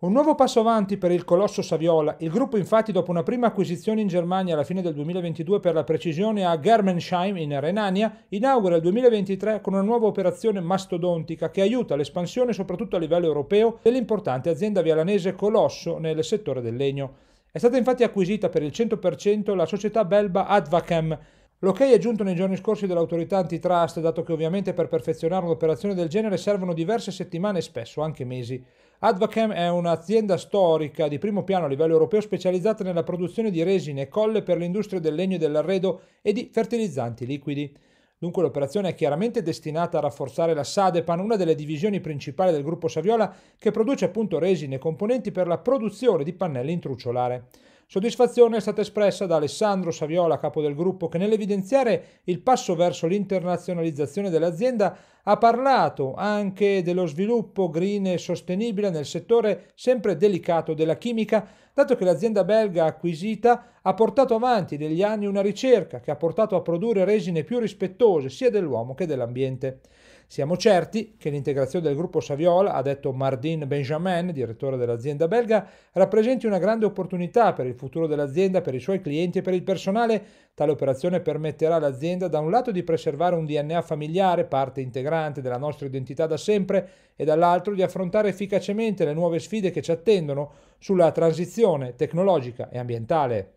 Un nuovo passo avanti per il colosso Saviola. Il gruppo infatti dopo una prima acquisizione in Germania alla fine del 2022 per la precisione a Germensheim in Renania, inaugura il 2023 con una nuova operazione mastodontica che aiuta l'espansione soprattutto a livello europeo dell'importante azienda vialanese Colosso nel settore del legno. È stata infatti acquisita per il 100% la società belba Advachem, L'ok è giunto nei giorni scorsi dall'autorità antitrust, dato che ovviamente per perfezionare un'operazione del genere servono diverse settimane e spesso anche mesi. Advacam è un'azienda storica di primo piano a livello europeo specializzata nella produzione di resine e colle per l'industria del legno e dell'arredo e di fertilizzanti liquidi. Dunque l'operazione è chiaramente destinata a rafforzare la Sadepan, una delle divisioni principali del gruppo Saviola che produce appunto resine e componenti per la produzione di pannelli in truciolare. Soddisfazione è stata espressa da Alessandro Saviola, capo del gruppo, che nell'evidenziare il passo verso l'internazionalizzazione dell'azienda ha parlato anche dello sviluppo green e sostenibile nel settore sempre delicato della chimica, dato che l'azienda belga acquisita ha portato avanti negli anni una ricerca che ha portato a produrre resine più rispettose sia dell'uomo che dell'ambiente. Siamo certi che l'integrazione del gruppo Saviola, ha detto Mardin Benjamin, direttore dell'azienda belga, rappresenti una grande opportunità per il futuro dell'azienda, per i suoi clienti e per il personale. Tale operazione permetterà all'azienda da un lato di preservare un DNA familiare, parte integrante della nostra identità da sempre, e dall'altro di affrontare efficacemente le nuove sfide che ci attendono sulla transizione tecnologica e ambientale.